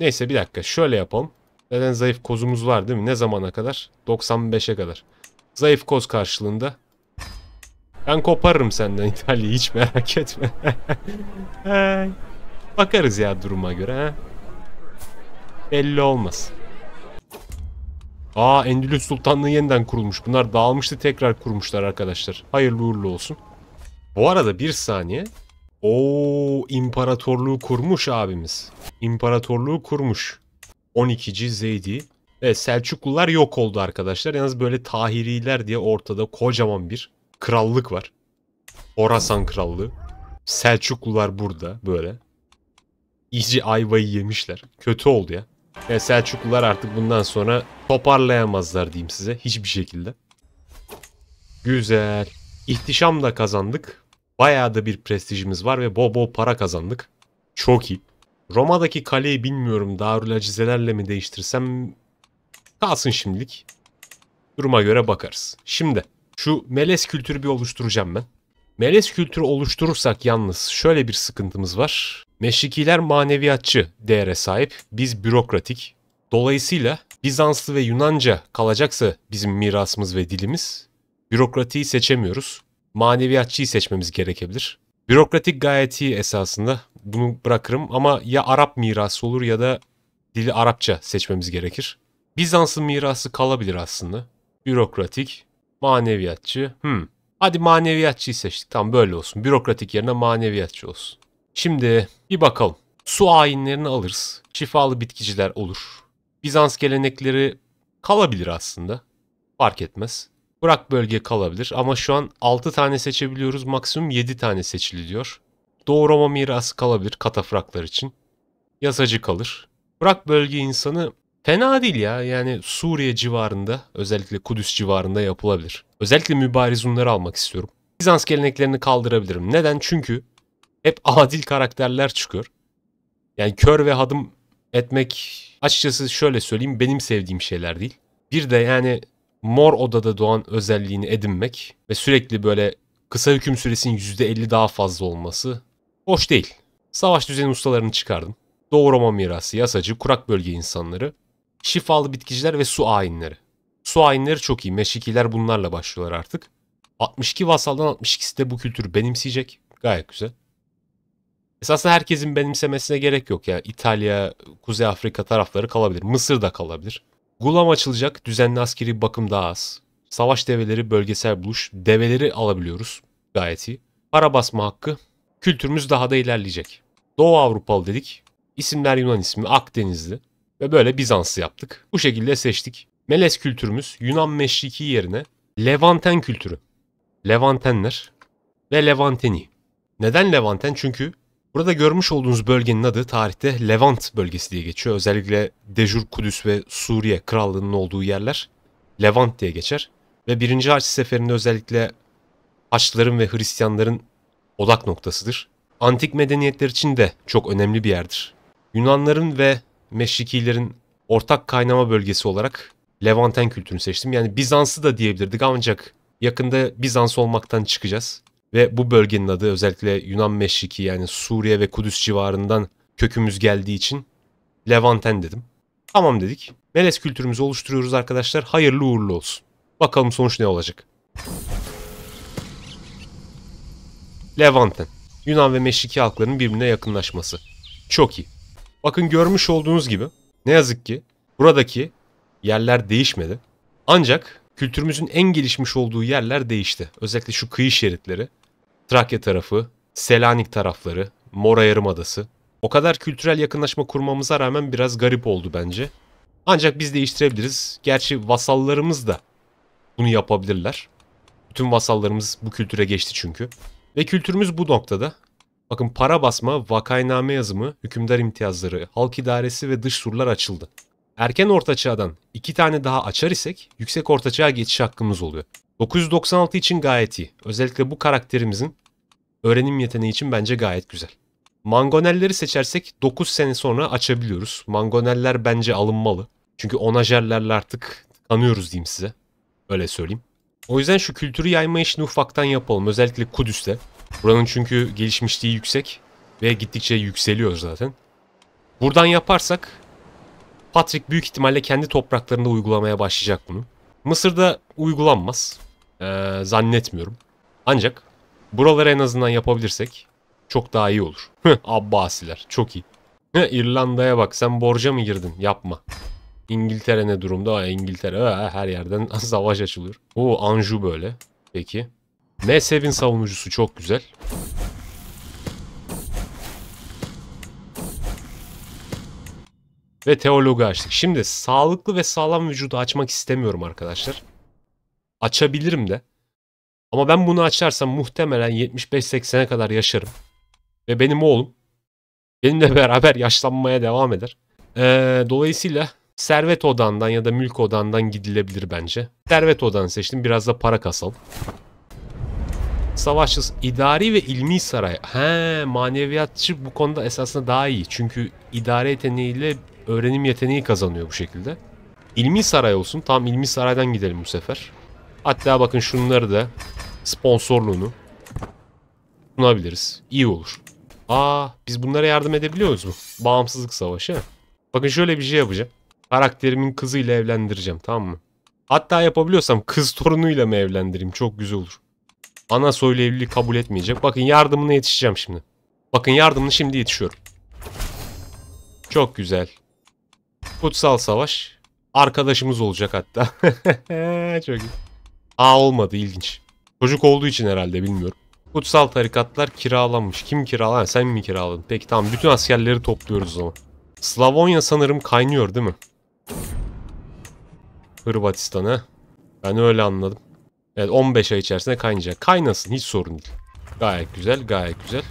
Neyse bir dakika şöyle yapalım. Neden zayıf kozumuz var değil mi? Ne zamana kadar? 95'e kadar. Zayıf koz karşılığında. Ben koparırım senden İtalya'yı hiç merak etme. Bakarız ya duruma göre ha. Belli olmaz. Aa Endülüs Sultanlığı yeniden kurulmuş. Bunlar dağılmıştı tekrar kurmuşlar arkadaşlar. Hayırlı uğurlu olsun. Bu arada bir saniye. Oo imparatorluğu kurmuş abimiz. İmparatorluğu kurmuş. 12. Zeydi. Evet Selçuklular yok oldu arkadaşlar. Yalnız böyle Tahiriler diye ortada kocaman bir krallık var. Orasan Krallığı. Selçuklular burada böyle. İyice ayvayı yemişler. Kötü oldu ya. Yani Selçuklular artık bundan sonra toparlayamazlar diyeyim size. Hiçbir şekilde. Güzel. İhtişam da kazandık. Bayağı da bir prestijimiz var ve bol bol para kazandık. Çok iyi. Roma'daki kaleyi bilmiyorum Darül Acizelerle mi değiştirsem kalsın şimdilik. Duruma göre bakarız. Şimdi şu melez kültürü bir oluşturacağım ben. Melez kültürü oluşturursak yalnız şöyle bir sıkıntımız var. Meşrikiler maneviyatçı değere sahip, biz bürokratik. Dolayısıyla Bizanslı ve Yunanca kalacaksa bizim mirasımız ve dilimiz, bürokratiyi seçemiyoruz. Maneviyatçıyı seçmemiz gerekebilir. Bürokratik gayet iyi esasında. Bunu bırakırım ama ya Arap mirası olur ya da dili Arapça seçmemiz gerekir. Bizanslı mirası kalabilir aslında. Bürokratik, maneviyatçı. Hmm. Hadi maneviyatçıyı seçtik. Tamam böyle olsun. Bürokratik yerine maneviyatçı olsun. Şimdi bir bakalım. Su ayinlerini alırız. Şifalı bitkiciler olur. Bizans gelenekleri kalabilir aslında. Fark etmez. Bırak bölge kalabilir ama şu an 6 tane seçebiliyoruz. Maksimum 7 tane seçiliyor. Doğu Roma mirası kalabilir katafraklar için. Yasacı kalır. Bırak bölge insanı fena değil ya. Yani Suriye civarında özellikle Kudüs civarında yapılabilir. Özellikle mübarezunları almak istiyorum. Bizans geleneklerini kaldırabilirim. Neden? Çünkü hep adil karakterler çıkıyor. Yani kör ve hadım etmek açıkçası şöyle söyleyeyim benim sevdiğim şeyler değil. Bir de yani mor odada doğan özelliğini edinmek ve sürekli böyle kısa hüküm süresinin %50 daha fazla olması hoş değil. Savaş düzeni ustalarını çıkardım. Doğu Roma mirası, yasacı, kurak bölge insanları, şifalı bitkiciler ve su ayinleri. Su ayinleri çok iyi. Meşikiler bunlarla başlıyorlar artık. 62 vasaldan 62'si de bu kültürü benimseyecek. Gayet güzel. Esasında herkesin benimsemesine gerek yok ya. İtalya, Kuzey Afrika tarafları kalabilir. Mısır da kalabilir. Gulam açılacak. Düzenli askeri bakım daha az. Savaş develeri bölgesel buluş. Develeri alabiliyoruz. Gayet iyi. Para basma hakkı. Kültürümüz daha da ilerleyecek. Doğu Avrupalı dedik. İsimler Yunan ismi. Akdenizli. Ve böyle Bizanslı yaptık. Bu şekilde seçtik. Melez kültürümüz Yunan meşriki yerine Levanten kültürü. Levantenler ve Levanteni. Neden Levanten? Çünkü Burada görmüş olduğunuz bölgenin adı tarihte Levant bölgesi diye geçiyor. Özellikle Dejur Kudüs ve Suriye krallığının olduğu yerler Levant diye geçer. Ve 1. Haçlı Seferi'nde özellikle Haçlıların ve Hristiyanların odak noktasıdır. Antik medeniyetler için de çok önemli bir yerdir. Yunanların ve Meşrikilerin ortak kaynama bölgesi olarak Levanten kültürünü seçtim. Yani Bizans'ı da diyebilirdik ancak yakında Bizans olmaktan çıkacağız. Ve bu bölgenin adı özellikle Yunan Meşriki yani Suriye ve Kudüs civarından kökümüz geldiği için Levanten dedim. Tamam dedik. Melez kültürümüzü oluşturuyoruz arkadaşlar. Hayırlı uğurlu olsun. Bakalım sonuç ne olacak. Levanten. Yunan ve Meşriki halklarının birbirine yakınlaşması. Çok iyi. Bakın görmüş olduğunuz gibi ne yazık ki buradaki yerler değişmedi. Ancak kültürümüzün en gelişmiş olduğu yerler değişti. Özellikle şu kıyı şeritleri, Trakya tarafı, Selanik tarafları, Mora Yarımadası. O kadar kültürel yakınlaşma kurmamıza rağmen biraz garip oldu bence. Ancak biz değiştirebiliriz. Gerçi vasallarımız da bunu yapabilirler. Bütün vasallarımız bu kültüre geçti çünkü. Ve kültürümüz bu noktada. Bakın para basma, vakayname yazımı, hükümdar imtiyazları, halk idaresi ve dış surlar açıldı. Erken ortaçağdan iki tane daha açar isek yüksek ortaçağa geçiş hakkımız oluyor. 996 için gayet iyi. Özellikle bu karakterimizin öğrenim yeteneği için bence gayet güzel. Mangonelleri seçersek 9 sene sonra açabiliyoruz. Mangoneller bence alınmalı. Çünkü onajerlerle artık anıyoruz diyeyim size. Öyle söyleyeyim. O yüzden şu kültürü yayma işini ufaktan yapalım. Özellikle Kudüs'te. Buranın çünkü gelişmişliği yüksek. Ve gittikçe yükseliyor zaten. Buradan yaparsak Patrick büyük ihtimalle kendi topraklarında uygulamaya başlayacak bunu. Mısır'da uygulanmaz. Ee, zannetmiyorum. Ancak buraları en azından yapabilirsek çok daha iyi olur. Abbasiler çok iyi. İrlanda'ya bak sen borca mı girdin? Yapma. İngiltere ne durumda? Aa, İngiltere aa, her yerden savaş açılıyor. Oo Anjou böyle. Peki. M7'in savunucusu çok güzel. Ve teologu açtık. Şimdi sağlıklı ve sağlam vücudu açmak istemiyorum arkadaşlar. Açabilirim de. Ama ben bunu açarsam muhtemelen 75-80'e kadar yaşarım. Ve benim oğlum benimle beraber yaşlanmaya devam eder. Ee, dolayısıyla servet odandan ya da mülk odandan gidilebilir bence. Servet odanı seçtim. Biraz da para kasalım. Savaşçısı idari ve ilmi saray. He maneviyatçı bu konuda esasında daha iyi. Çünkü idare yeteneğiyle öğrenim yeteneği kazanıyor bu şekilde. İlmi saray olsun. Tam ilmi saraydan gidelim bu sefer. Hatta bakın şunları da sponsorluğunu sunabiliriz. İyi olur. Aa biz bunlara yardım edebiliyoruz mu? Bağımsızlık savaşı. Bakın şöyle bir şey yapacağım. Karakterimin kızıyla evlendireceğim tamam mı? Hatta yapabiliyorsam kız torunuyla mı evlendireyim? Çok güzel olur. Ana soylu evliliği kabul etmeyecek. Bakın yardımına yetişeceğim şimdi. Bakın yardımına şimdi yetişiyorum. Çok güzel. Kutsal savaş. Arkadaşımız olacak hatta. Çok iyi. Aa olmadı ilginç. Çocuk olduğu için herhalde bilmiyorum. Kutsal tarikatlar kiralanmış. Kim kiralan? Sen mi kiraladın? Peki tamam bütün askerleri topluyoruz ama. Slavonya sanırım kaynıyor değil mi? Hırvatistan'a. Ben öyle anladım. Evet 15 ay içerisinde kaynayacak. Kaynasın hiç sorun değil. Gayet güzel gayet güzel.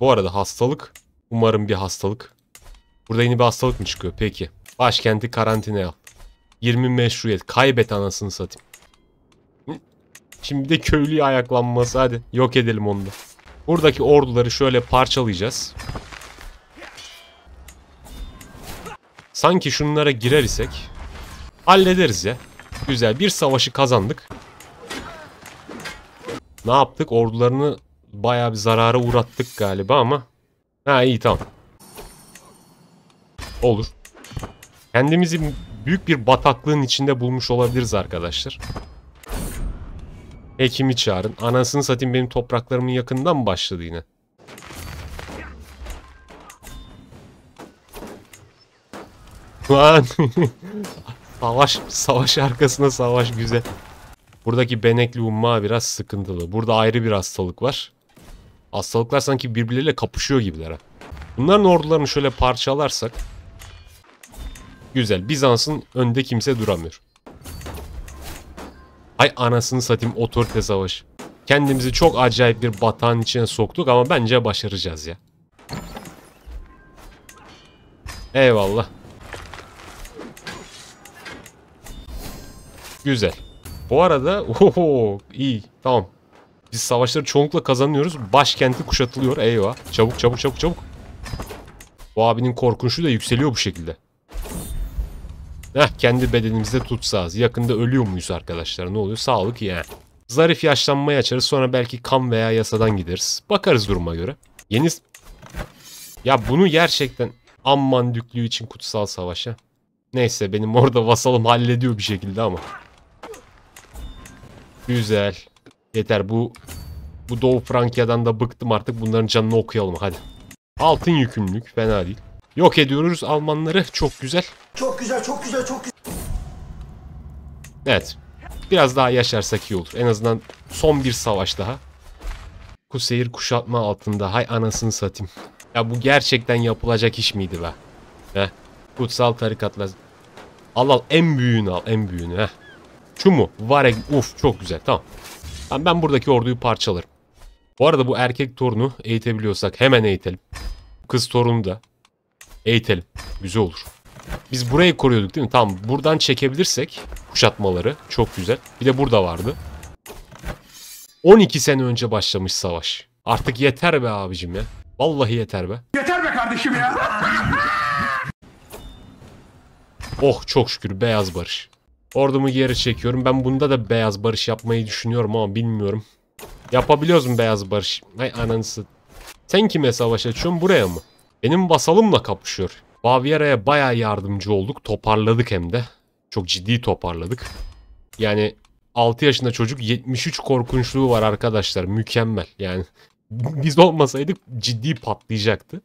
Bu arada hastalık. Umarım bir hastalık. Burada yeni bir hastalık mı çıkıyor? Peki. Başkenti karantinaya al. 20 meşruiyet. Kaybet anasını satayım. Şimdi de köylüye ayaklanması. Hadi yok edelim onu da. Buradaki orduları şöyle parçalayacağız. Sanki şunlara girer isek hallederiz ya. Güzel bir savaşı kazandık. Ne yaptık? Ordularını baya bir zarara uğrattık galiba ama. Ha iyi tamam. Olur. Kendimizi büyük bir bataklığın içinde bulmuş olabiliriz arkadaşlar. Hekimi çağırın. Anasını satayım benim topraklarımın yakından mı başladı yine? Lan. savaş, savaş arkasına savaş güzel. Buradaki benekli umma biraz sıkıntılı. Burada ayrı bir hastalık var. Hastalıklar sanki birbirleriyle kapışıyor gibiler ha. Bunların ordularını şöyle parçalarsak Güzel. Bizans'ın önde kimse duramıyor. Ay anasını satayım otorite savaşı. Kendimizi çok acayip bir batan içine soktuk ama bence başaracağız ya. Eyvallah. Güzel. Bu arada oho, iyi tamam. Biz savaşları çoğunlukla kazanıyoruz. Başkenti kuşatılıyor. Eyvah. Çabuk çabuk çabuk çabuk. Bu abinin korkunçluğu da yükseliyor bu şekilde. Heh, kendi bedenimizde tutsağız. Yakında ölüyor muyuz arkadaşlar? Ne oluyor? Sağlık ya. Yani. Zarif yaşlanmayı açarız. Sonra belki kan veya yasadan gideriz. Bakarız duruma göre. Yeni... Ya bunu gerçekten amman düklüğü için kutsal savaşa. Neyse benim orada vasalım hallediyor bir şekilde ama. Güzel. Yeter bu bu Doğu Frankya'dan da bıktım artık bunların canını okuyalım hadi. Altın yükümlülük fena değil. Yok ediyoruz Almanları. Çok güzel. Çok güzel, çok güzel, çok güzel. Evet. Biraz daha yaşarsak iyi olur. En azından son bir savaş daha. Kuseyir kuşatma altında. Hay anasını satayım. Ya bu gerçekten yapılacak iş miydi be? Heh. Kutsal tarikatla. Al al en büyüğünü al en büyüğünü. Heh. Şu mu? Varek. Uf çok güzel tamam. Ben, ben buradaki orduyu parçalarım. Bu arada bu erkek torunu eğitebiliyorsak hemen eğitelim. Kız torunu da. Eğitelim. Güzel olur. Biz burayı koruyorduk değil mi? Tamam buradan çekebilirsek kuşatmaları çok güzel. Bir de burada vardı. 12 sene önce başlamış savaş. Artık yeter be abicim ya. Vallahi yeter be. Yeter be kardeşim ya. oh çok şükür beyaz barış. Ordumu geri çekiyorum. Ben bunda da beyaz barış yapmayı düşünüyorum ama bilmiyorum. Yapabiliyoruz mu beyaz barış? Hay ananısı. Sen kime savaş açıyorsun buraya mı? Benim vasalımla kapışıyor. Baviera'ya baya yardımcı olduk. Toparladık hem de. Çok ciddi toparladık. Yani 6 yaşında çocuk 73 korkunçluğu var arkadaşlar. Mükemmel. Yani biz olmasaydık ciddi patlayacaktı.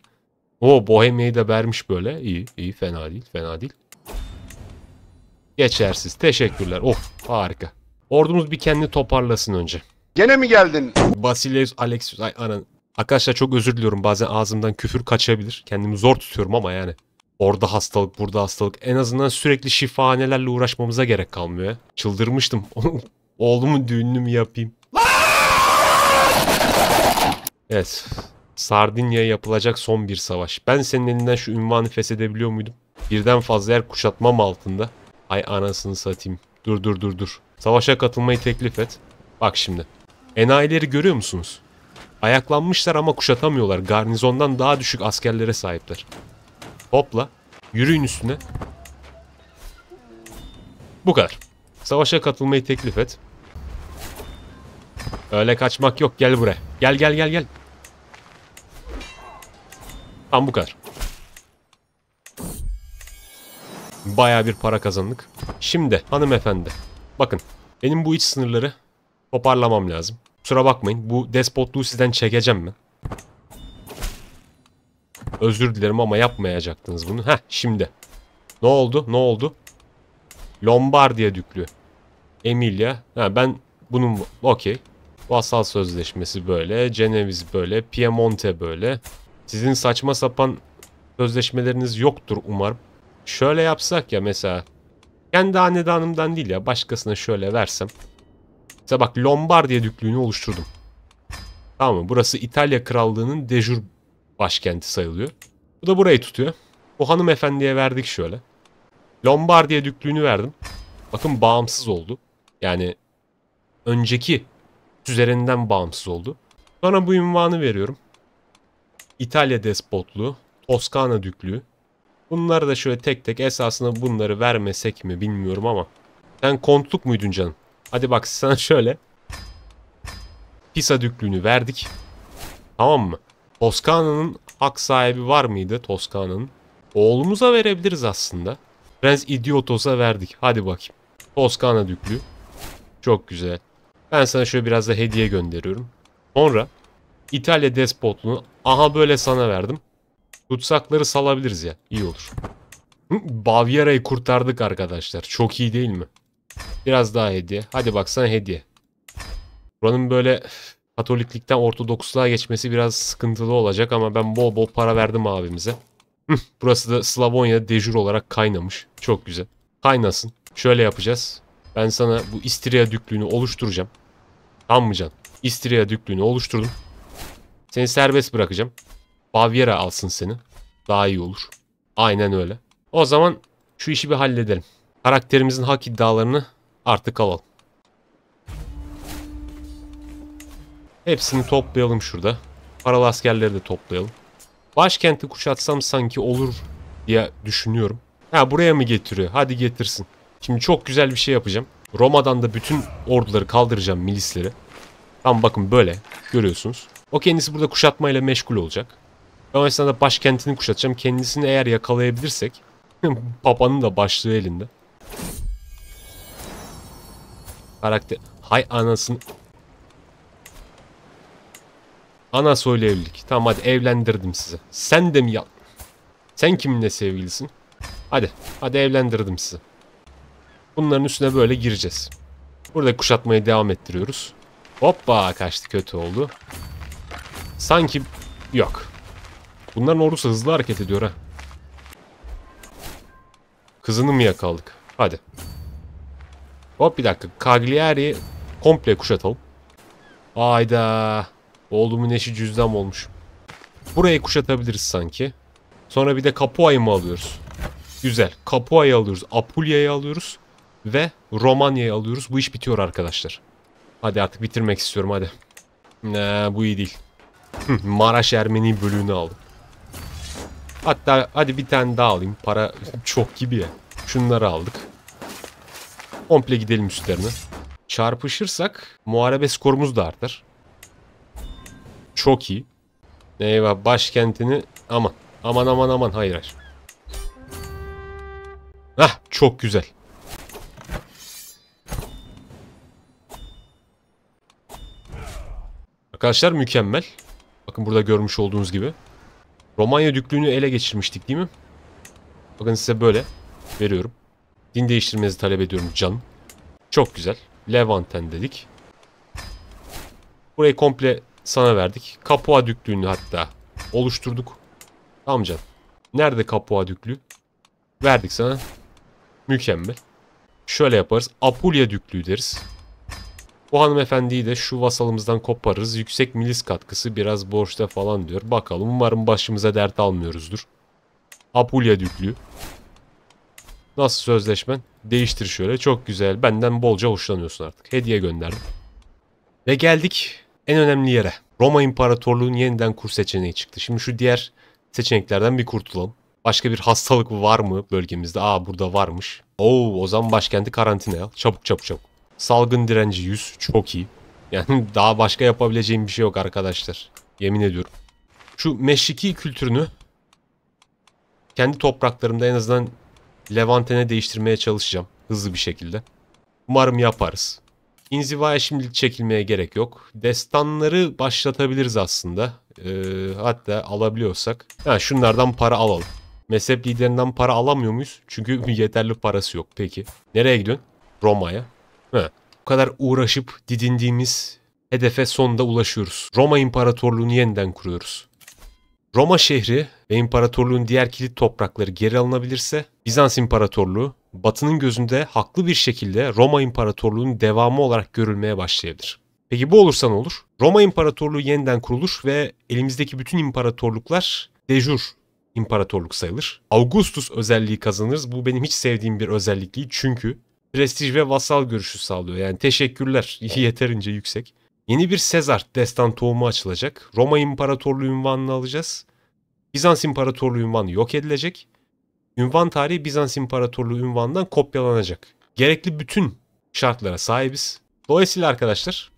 O Bohemia'yı da vermiş böyle. İyi, iyi. Fena değil, fena değil. Geçersiz. Teşekkürler. Of, oh, harika. Ordumuz bir kendini toparlasın önce. Gene mi geldin? Basileus Alexius. Ay anan. Arkadaşlar çok özür diliyorum. Bazen ağzımdan küfür kaçabilir. Kendimi zor tutuyorum ama yani. Orada hastalık, burada hastalık. En azından sürekli şifahanelerle uğraşmamıza gerek kalmıyor. Çıldırmıştım. Oğlumun düğününü mü yapayım? Evet. Sardinya yapılacak son bir savaş. Ben senin elinden şu ünvanı feshedebiliyor muydum? Birden fazla yer kuşatmam altında. Ay anasını satayım. Dur dur dur dur. Savaşa katılmayı teklif et. Bak şimdi. Enayileri görüyor musunuz? Ayaklanmışlar ama kuşatamıyorlar. Garnizondan daha düşük askerlere sahipler. Hopla. Yürüyün üstüne. Bu kadar. Savaşa katılmayı teklif et. Öyle kaçmak yok. Gel buraya. Gel gel gel gel. Tam bu kadar. Baya bir para kazandık. Şimdi hanımefendi. Bakın benim bu iç sınırları toparlamam lazım. Kusura bakmayın. Bu despotluğu sizden çekeceğim mi? Özür dilerim ama yapmayacaktınız bunu. Heh şimdi. Ne oldu? Ne oldu? Lombardiya düklü. Emilia. Ha, ben bunun... Okey. Vasal sözleşmesi böyle. Ceneviz böyle. Piemonte böyle. Sizin saçma sapan sözleşmeleriniz yoktur umarım. Şöyle yapsak ya mesela. Kendi hanedanımdan değil ya. Başkasına şöyle versem. Mesela bak Lombardiya düklüğünü oluşturdum. Tamam mı? Burası İtalya Krallığı'nın dejur başkenti sayılıyor. Bu da burayı tutuyor. Bu hanımefendiye verdik şöyle. Lombardiya düklüğünü verdim. Bakın bağımsız oldu. Yani önceki üzerinden bağımsız oldu. Sonra bu ünvanı veriyorum. İtalya despotluğu, Toskana düklüğü. Bunları da şöyle tek tek esasında bunları vermesek mi bilmiyorum ama. Sen kontluk muydun canım? Hadi bak sana şöyle. Pisa düklüğünü verdik. Tamam mı? Toskana'nın hak sahibi var mıydı Toskana'nın? Oğlumuza verebiliriz aslında. Prens Idiotos'a verdik. Hadi bakayım. Toskana düklüğü. Çok güzel. Ben sana şöyle biraz da hediye gönderiyorum. Sonra İtalya despotluğunu aha böyle sana verdim. Tutsakları salabiliriz ya. İyi olur. Bavyera'yı kurtardık arkadaşlar. Çok iyi değil mi? Biraz daha hediye. Hadi baksana hediye. Buranın böyle Katoliklikten Ortodoksluğa geçmesi biraz sıkıntılı olacak ama ben bol bol para verdim abimize. Burası da Slavonya dejur olarak kaynamış. Çok güzel. Kaynasın. Şöyle yapacağız. Ben sana bu İstriya düklüğünü oluşturacağım. Tamam mı Can? İstriya düklüğünü oluşturdum. Seni serbest bırakacağım. Bavyera alsın seni. Daha iyi olur. Aynen öyle. O zaman şu işi bir halledelim karakterimizin hak iddialarını artık alalım. Hepsini toplayalım şurada. Paralı askerleri de toplayalım. Başkenti kuşatsam sanki olur diye düşünüyorum. Ha buraya mı getiriyor? Hadi getirsin. Şimdi çok güzel bir şey yapacağım. Roma'dan da bütün orduları kaldıracağım milisleri. Tam bakın böyle görüyorsunuz. O kendisi burada kuşatmayla meşgul olacak. Ben o esnada başkentini kuşatacağım. Kendisini eğer yakalayabilirsek Papa'nın da başlığı elinde. Karakter. Hay anasını. Ana soylu evlilik. Tamam hadi evlendirdim sizi. Sen de mi ya? Sen kiminle sevgilisin? Hadi. Hadi evlendirdim sizi. Bunların üstüne böyle gireceğiz. Burada kuşatmayı devam ettiriyoruz. Hoppa kaçtı kötü oldu. Sanki yok. Bunların ordusu hızlı hareket ediyor ha. Kızını mı yakaladık? Hadi. Hop bir dakika. Cagliari komple kuşatalım. Ayda. Oğlumun eşi cüzdan olmuş. Burayı kuşatabiliriz sanki. Sonra bir de Capua'yı mı alıyoruz? Güzel. Capua'yı alıyoruz. Apulia'yı alıyoruz. Ve Romanya'yı alıyoruz. Bu iş bitiyor arkadaşlar. Hadi artık bitirmek istiyorum hadi. Ee, bu iyi değil. Maraş Ermeni bölüğünü aldım. Hatta hadi bir tane daha alayım. Para çok gibi ya. Şunları aldık. Komple gidelim üstlerine. Çarpışırsak muharebe skorumuz da artar. Çok iyi. Eyvah başkentini aman aman aman aman hayır hayır. Hah çok güzel. Arkadaşlar mükemmel. Bakın burada görmüş olduğunuz gibi. Romanya düklüğünü ele geçirmiştik değil mi? Bakın size böyle veriyorum. Din değiştirmenizi talep ediyorum canım. Çok güzel. Levanten dedik. Burayı komple sana verdik. Kapua düklüğünü hatta oluşturduk. Tamam canım. Nerede Kapua düklüğü? Verdik sana. Mükemmel. Şöyle yaparız. Apulya düklüğü deriz. Bu hanımefendiyi de şu vasalımızdan koparırız. Yüksek milis katkısı biraz borçta falan diyor. Bakalım umarım başımıza dert almıyoruzdur. Apulya düklüğü. Nasıl sözleşmen? Değiştir şöyle. Çok güzel. Benden bolca hoşlanıyorsun artık. Hediye gönderdim. Ve geldik en önemli yere. Roma İmparatorluğu'nun yeniden kur seçeneği çıktı. Şimdi şu diğer seçeneklerden bir kurtulalım. Başka bir hastalık var mı bölgemizde? Aa burada varmış. Oo o zaman başkenti karantinaya Çabuk çabuk çabuk. Salgın direnci 100 çok iyi. Yani daha başka yapabileceğim bir şey yok arkadaşlar. Yemin ediyorum. Şu meşriki kültürünü kendi topraklarımda en azından Levantene değiştirmeye çalışacağım. Hızlı bir şekilde. Umarım yaparız. İnzivaya şimdilik çekilmeye gerek yok. Destanları başlatabiliriz aslında. Ee, hatta alabiliyorsak. Ha, şunlardan para alalım. Mezhep liderinden para alamıyor muyuz? Çünkü yeterli parası yok. Peki. Nereye gidiyorsun? Roma'ya. Ha. Bu kadar uğraşıp didindiğimiz hedefe sonunda ulaşıyoruz. Roma İmparatorluğunu yeniden kuruyoruz. Roma şehri ve imparatorluğun diğer kilit toprakları geri alınabilirse Bizans İmparatorluğu Batı'nın gözünde haklı bir şekilde Roma İmparatorluğu'nun devamı olarak görülmeye başlayabilir. Peki bu olursa ne olur? Roma İmparatorluğu yeniden kurulur ve elimizdeki bütün imparatorluklar dejur imparatorluk sayılır. Augustus özelliği kazanırız. Bu benim hiç sevdiğim bir özellik değil çünkü prestij ve vasal görüşü sağlıyor. Yani teşekkürler yeterince yüksek. Yeni bir Sezar destan tohumu açılacak. Roma İmparatorluğu ünvanını alacağız. Bizans İmparatorluğu ünvanı yok edilecek. Ünvan tarihi Bizans İmparatorluğu ünvanından kopyalanacak. Gerekli bütün şartlara sahibiz. Dolayısıyla arkadaşlar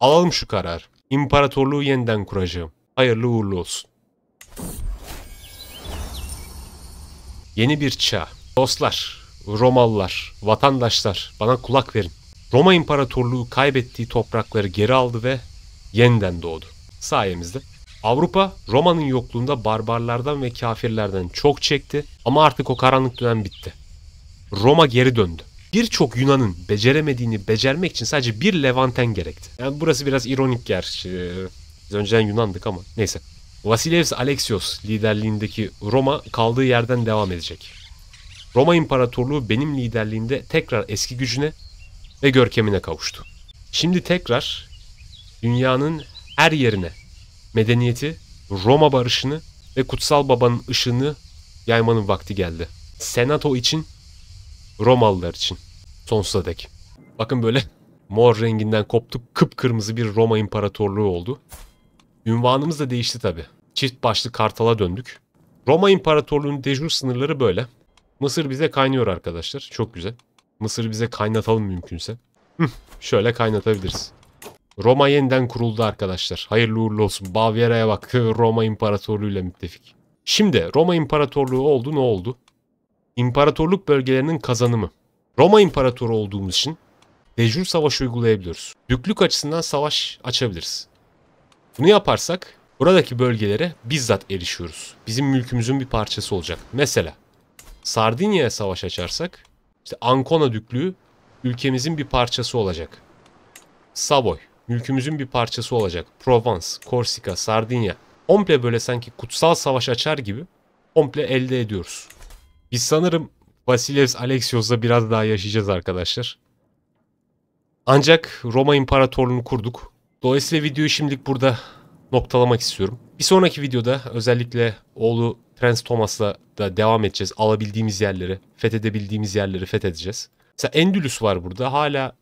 alalım şu kararı. İmparatorluğu yeniden kuracağım. Hayırlı uğurlu olsun. Yeni bir çağ. Dostlar, Romalılar, vatandaşlar bana kulak verin. Roma İmparatorluğu kaybettiği toprakları geri aldı ve yeniden doğdu. Sayemizde Avrupa Roma'nın yokluğunda barbarlardan ve kafirlerden çok çekti ama artık o karanlık dönem bitti. Roma geri döndü. Birçok Yunan'ın beceremediğini becermek için sadece bir Levanten gerekti. Yani burası biraz ironik gerçi. Biz önceden Yunan'dık ama neyse. Vasileus Alexios liderliğindeki Roma kaldığı yerden devam edecek. Roma İmparatorluğu benim liderliğimde tekrar eski gücüne ve görkemine kavuştu. Şimdi tekrar dünyanın her yerine medeniyeti, Roma barışını ve kutsal babanın ışığını yaymanın vakti geldi. Senato için, Romalılar için. Sonsuza dek. Bakın böyle mor renginden koptu kıpkırmızı bir Roma İmparatorluğu oldu. Ünvanımız da değişti tabi. Çift başlı kartala döndük. Roma İmparatorluğu'nun dejur sınırları böyle. Mısır bize kaynıyor arkadaşlar. Çok güzel. Mısır bize kaynatalım mümkünse. Şöyle kaynatabiliriz. Roma yeniden kuruldu arkadaşlar. Hayırlı uğurlu olsun. Bavyera'ya bak. Roma İmparatorluğu ile müttefik. Şimdi Roma İmparatorluğu oldu ne oldu? İmparatorluk bölgelerinin kazanımı. Roma İmparatoru olduğumuz için dejur savaş uygulayabiliyoruz. Büklük açısından savaş açabiliriz. Bunu yaparsak buradaki bölgelere bizzat erişiyoruz. Bizim mülkümüzün bir parçası olacak. Mesela Sardinya'ya savaş açarsak işte Ancona Düklüğü ülkemizin bir parçası olacak. Savoy mülkümüzün bir parçası olacak. Provence, Korsika, Sardinya. Komple böyle sanki kutsal savaş açar gibi komple elde ediyoruz. Biz sanırım Vasilev Alexios'la biraz daha yaşayacağız arkadaşlar. Ancak Roma İmparatorluğunu kurduk. Dolayısıyla videoyu şimdilik burada noktalamak istiyorum. Bir sonraki videoda özellikle oğlu Prens Thomas'la da devam edeceğiz. Alabildiğimiz yerleri, fethedebildiğimiz yerleri fethedeceğiz. Mesela Endülüs var burada. Hala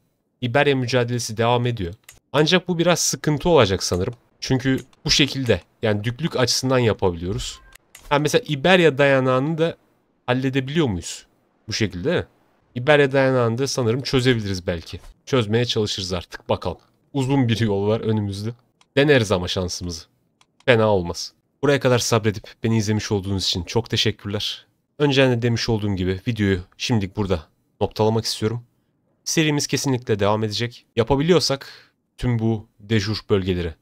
İberya mücadelesi devam ediyor. Ancak bu biraz sıkıntı olacak sanırım. Çünkü bu şekilde yani düklük açısından yapabiliyoruz. Yani mesela İberya dayanağını da halledebiliyor muyuz? Bu şekilde İberya dayanağını da sanırım çözebiliriz belki. Çözmeye çalışırız artık bakalım. Uzun bir yol var önümüzde. Deneriz ama şansımızı. Fena olmaz. Buraya kadar sabredip beni izlemiş olduğunuz için çok teşekkürler. Önce de hani demiş olduğum gibi videoyu şimdilik burada noktalamak istiyorum. Serimiz kesinlikle devam edecek. Yapabiliyorsak tüm bu dejur bölgeleri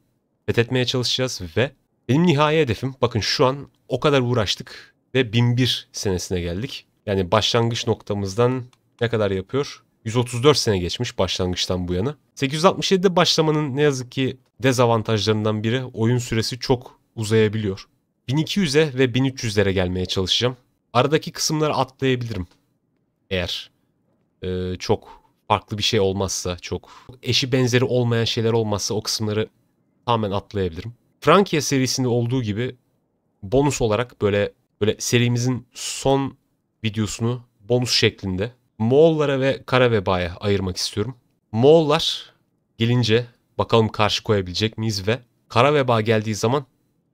fethetmeye çalışacağız ve benim nihai hedefim bakın şu an o kadar uğraştık ve 1001 senesine geldik. Yani başlangıç noktamızdan ne kadar yapıyor? 134 sene geçmiş başlangıçtan bu yana. 867'de başlamanın ne yazık ki dezavantajlarından biri oyun süresi çok uzayabiliyor. 1200'e ve 1300'lere gelmeye çalışacağım. Aradaki kısımları atlayabilirim. Eğer e, çok farklı bir şey olmazsa, çok eşi benzeri olmayan şeyler olmazsa o kısımları tamamen atlayabilirim. Frankia serisinde olduğu gibi bonus olarak böyle böyle serimizin son videosunu bonus şeklinde Moğollara ve kara vebaya ayırmak istiyorum. Moğollar gelince bakalım karşı koyabilecek miyiz ve kara veba geldiği zaman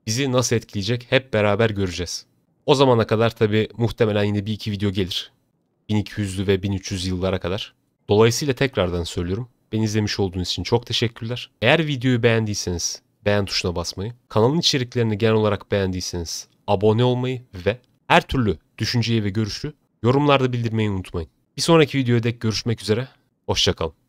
bizi nasıl etkileyecek hep beraber göreceğiz. O zamana kadar tabi muhtemelen yine bir iki video gelir. 1200'lü ve 1300 yıllara kadar. Dolayısıyla tekrardan söylüyorum. Beni izlemiş olduğunuz için çok teşekkürler. Eğer videoyu beğendiyseniz beğen tuşuna basmayı, kanalın içeriklerini genel olarak beğendiyseniz abone olmayı ve her türlü düşünceyi ve görüşü yorumlarda bildirmeyi unutmayın. Bir sonraki videoya dek görüşmek üzere. Hoşçakalın.